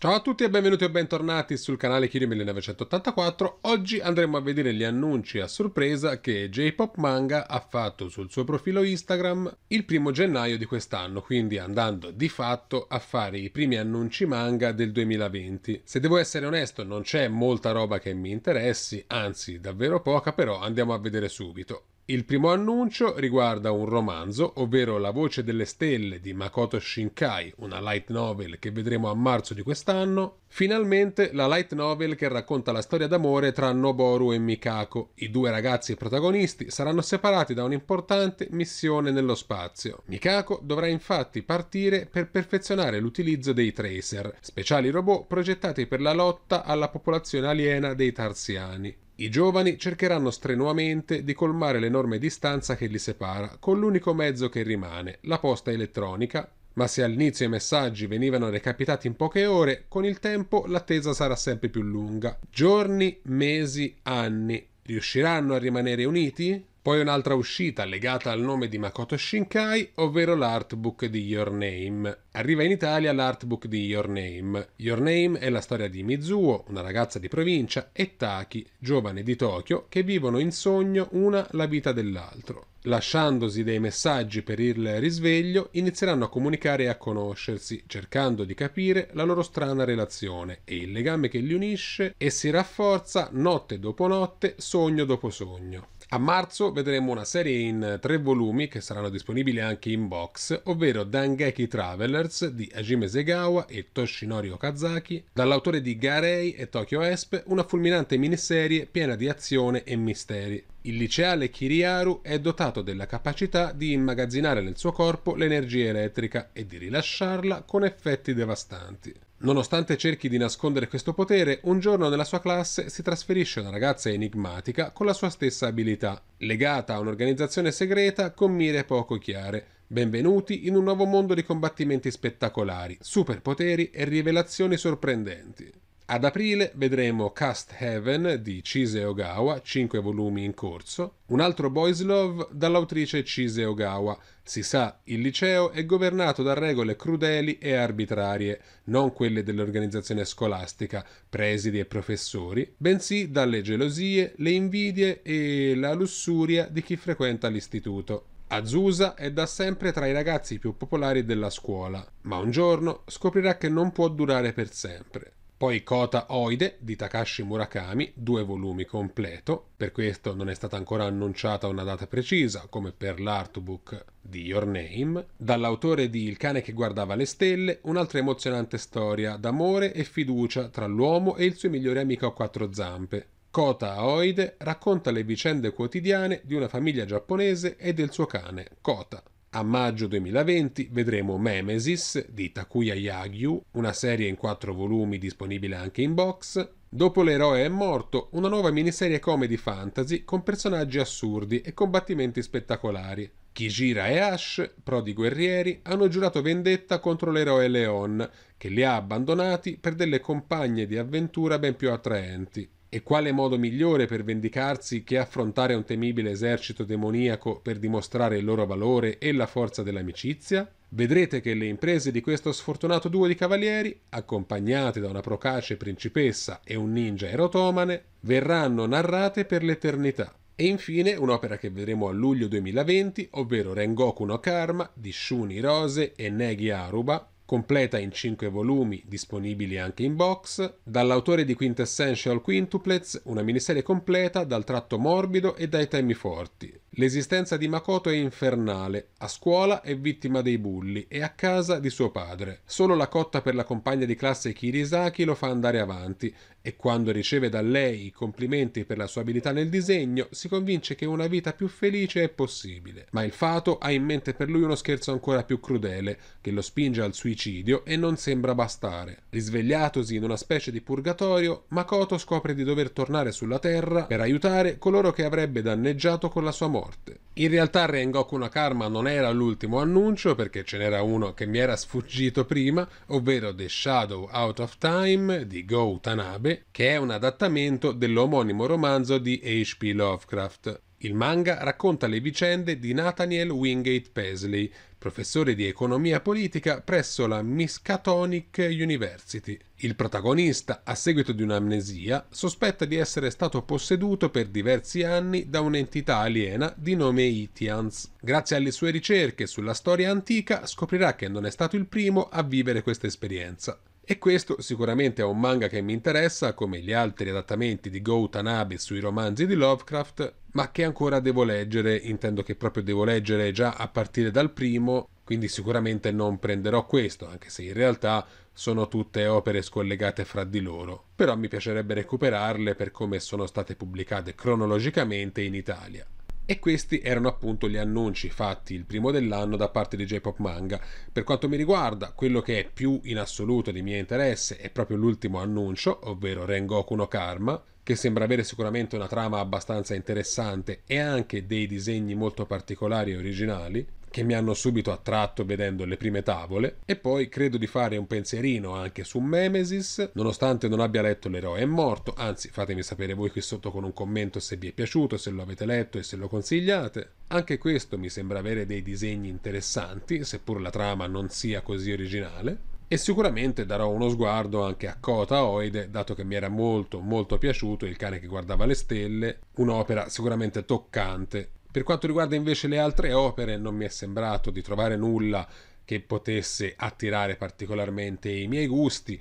Ciao a tutti e benvenuti o bentornati sul canale Kiri 1984. Oggi andremo a vedere gli annunci a sorpresa che J-Pop Manga ha fatto sul suo profilo Instagram il primo gennaio di quest'anno, quindi andando di fatto a fare i primi annunci manga del 2020. Se devo essere onesto, non c'è molta roba che mi interessi, anzi davvero poca, però andiamo a vedere subito. Il primo annuncio riguarda un romanzo, ovvero La voce delle stelle di Makoto Shinkai, una light novel che vedremo a marzo di quest'anno. Finalmente la light novel che racconta la storia d'amore tra Noboru e Mikako. I due ragazzi protagonisti saranno separati da un'importante missione nello spazio. Mikako dovrà infatti partire per perfezionare l'utilizzo dei Tracer, speciali robot progettati per la lotta alla popolazione aliena dei Tarsiani. I giovani cercheranno strenuamente di colmare l'enorme distanza che li separa con l'unico mezzo che rimane, la posta elettronica, ma se all'inizio i messaggi venivano recapitati in poche ore, con il tempo l'attesa sarà sempre più lunga. Giorni, mesi, anni. Riusciranno a rimanere uniti? Poi un'altra uscita legata al nome di Makoto Shinkai, ovvero l'artbook di Your Name. Arriva in Italia l'artbook di Your Name. Your Name è la storia di Mizuo, una ragazza di provincia, e Taki, giovane di Tokyo, che vivono in sogno una la vita dell'altro. Lasciandosi dei messaggi per il risveglio, inizieranno a comunicare e a conoscersi, cercando di capire la loro strana relazione e il legame che li unisce e si rafforza notte dopo notte, sogno dopo sogno. A marzo vedremo una serie in tre volumi che saranno disponibili anche in box, ovvero Dangeki Travelers di Hajime Segawa e Toshinori Okazaki, dall'autore di Garei e Tokyo Esp, una fulminante miniserie piena di azione e misteri. Il liceale Kiriaru è dotato della capacità di immagazzinare nel suo corpo l'energia elettrica e di rilasciarla con effetti devastanti. Nonostante cerchi di nascondere questo potere, un giorno nella sua classe si trasferisce una ragazza enigmatica con la sua stessa abilità, legata a un'organizzazione segreta con mire poco chiare. Benvenuti in un nuovo mondo di combattimenti spettacolari, superpoteri e rivelazioni sorprendenti. Ad aprile vedremo Cast Heaven di Cise Ogawa, 5 volumi in corso, un altro Boys Love dall'autrice Cise Ogawa. Si sa, il liceo è governato da regole crudeli e arbitrarie, non quelle dell'organizzazione scolastica, presidi e professori, bensì dalle gelosie, le invidie e la lussuria di chi frequenta l'istituto. Azusa è da sempre tra i ragazzi più popolari della scuola, ma un giorno scoprirà che non può durare per sempre. Poi Kota Oide di Takashi Murakami, due volumi completo, per questo non è stata ancora annunciata una data precisa, come per l'artbook di Your Name, dall'autore di Il cane che guardava le stelle, un'altra emozionante storia d'amore e fiducia tra l'uomo e il suo migliore amico a quattro zampe. Kota Oide racconta le vicende quotidiane di una famiglia giapponese e del suo cane, Kota, a maggio 2020 vedremo Memesis di Takuya Yagyu, una serie in quattro volumi disponibile anche in box. Dopo L'eroe è morto, una nuova miniserie comedy fantasy con personaggi assurdi e combattimenti spettacolari. Kijira e Ash, prodi guerrieri, hanno giurato vendetta contro l'eroe Leon, che li ha abbandonati per delle compagne di avventura ben più attraenti. E quale modo migliore per vendicarsi che affrontare un temibile esercito demoniaco per dimostrare il loro valore e la forza dell'amicizia? Vedrete che le imprese di questo sfortunato duo di cavalieri, accompagnate da una procace principessa e un ninja erotomane, verranno narrate per l'eternità. E infine un'opera che vedremo a luglio 2020, ovvero Rengoku no Karma di Shuni Rose e Negi Aruba, completa in 5 volumi disponibili anche in box, dall'autore di Quintessential Quintuplets, una miniserie completa dal tratto morbido e dai temi forti, L'esistenza di Makoto è infernale, a scuola è vittima dei bulli e a casa di suo padre. Solo la cotta per la compagna di classe Kirisaki lo fa andare avanti e quando riceve da lei i complimenti per la sua abilità nel disegno si convince che una vita più felice è possibile. Ma il fato ha in mente per lui uno scherzo ancora più crudele che lo spinge al suicidio e non sembra bastare. Risvegliatosi in una specie di purgatorio, Makoto scopre di dover tornare sulla Terra per aiutare coloro che avrebbe danneggiato con la sua morte morte. In realtà Rengoku no Karma non era l'ultimo annuncio perché ce n'era uno che mi era sfuggito prima, ovvero The Shadow Out of Time di Go Tanabe, che è un adattamento dell'omonimo romanzo di H.P. Lovecraft. Il manga racconta le vicende di Nathaniel Wingate Paisley, professore di economia politica presso la Miskatonic University. Il protagonista, a seguito di un'amnesia, sospetta di essere stato posseduto per diversi anni da un'entità aliena di nome Itians. Grazie alle sue ricerche sulla storia antica scoprirà che non è stato il primo a vivere questa esperienza. E questo sicuramente è un manga che mi interessa, come gli altri adattamenti di Go Tanabe sui romanzi di Lovecraft, ma che ancora devo leggere, intendo che proprio devo leggere già a partire dal primo, quindi sicuramente non prenderò questo, anche se in realtà sono tutte opere scollegate fra di loro, però mi piacerebbe recuperarle per come sono state pubblicate cronologicamente in Italia. E questi erano appunto gli annunci fatti il primo dell'anno da parte di J-Pop Manga. Per quanto mi riguarda, quello che è più in assoluto di mio interesse è proprio l'ultimo annuncio, ovvero Rengoku no Karma, che sembra avere sicuramente una trama abbastanza interessante e anche dei disegni molto particolari e originali che mi hanno subito attratto vedendo le prime tavole e poi credo di fare un pensierino anche su Memesis nonostante non abbia letto l'eroe è morto anzi fatemi sapere voi qui sotto con un commento se vi è piaciuto se lo avete letto e se lo consigliate anche questo mi sembra avere dei disegni interessanti seppur la trama non sia così originale e sicuramente darò uno sguardo anche a Kota Oide, dato che mi era molto molto piaciuto Il cane che guardava le stelle, un'opera sicuramente toccante. Per quanto riguarda invece le altre opere, non mi è sembrato di trovare nulla che potesse attirare particolarmente i miei gusti,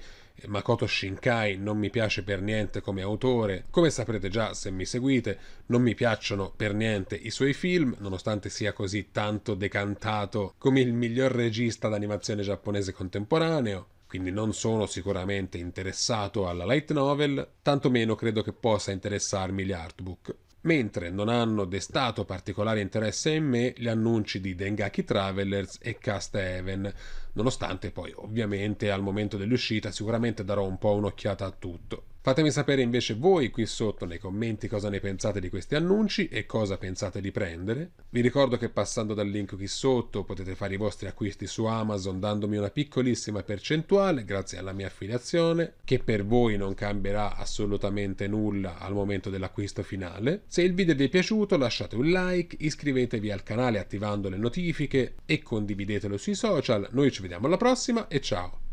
Makoto Shinkai non mi piace per niente come autore, come saprete già se mi seguite, non mi piacciono per niente i suoi film, nonostante sia così tanto decantato come il miglior regista d'animazione giapponese contemporaneo quindi non sono sicuramente interessato alla light novel, tantomeno credo che possa interessarmi gli artbook mentre non hanno destato particolare interesse in me gli annunci di Dengaki Travelers e Cast Heaven, nonostante poi ovviamente al momento dell'uscita sicuramente darò un po' un'occhiata a tutto. Fatemi sapere invece voi qui sotto nei commenti cosa ne pensate di questi annunci e cosa pensate di prendere. Vi ricordo che passando dal link qui sotto potete fare i vostri acquisti su Amazon dandomi una piccolissima percentuale grazie alla mia affiliazione che per voi non cambierà assolutamente nulla al momento dell'acquisto finale. Se il video vi è piaciuto lasciate un like, iscrivetevi al canale attivando le notifiche e condividetelo sui social. Noi ci vediamo alla prossima e ciao!